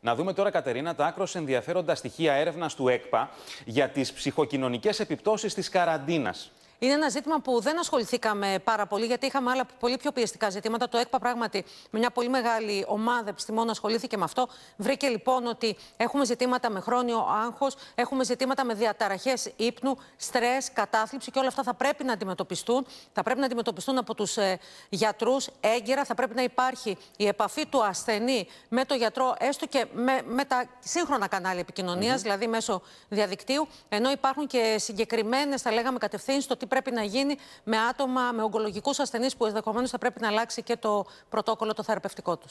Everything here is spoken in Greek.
Να δούμε τώρα, Κατερίνα, τα άκρος ενδιαφέροντα στοιχεία έρευνας του ΕΚΠΑ για τις ψυχοκοινωνικές επιπτώσεις της καραντίνας. Είναι ένα ζήτημα που δεν ασχοληθήκαμε πάρα πολύ, γιατί είχαμε άλλα πολύ πιο πιεστικά ζητήματα. Το ΕΚΠΑ πράγματι με μια πολύ μεγάλη ομάδα επιστημών ασχολήθηκε με αυτό. Βρήκε λοιπόν ότι έχουμε ζητήματα με χρόνιο άγχος, έχουμε ζητήματα με διαταραχές ύπνου, στρες, κατάθλιψη και όλα αυτά θα πρέπει να αντιμετωπιστούν. Θα πρέπει να αντιμετωπιστούν από τους ε, γιατρούς έγκαιρα. Θα πρέπει να υπάρχει η επαφή του ασθενή με το γιατρό, έστω και με, με τα σύγχρονα κανάλια επικοινωνίας, δηλαδή μέσω διαδικτύου. Ενώ υπάρχουν και συγκεκριμένες, θα λέγαμε, κατευθύνσεις στο πρέπει να γίνει με άτομα, με ογκολογικούς ασθενείς που ενδεχομένως θα πρέπει να αλλάξει και το πρωτόκολλο το θεραπευτικό τους.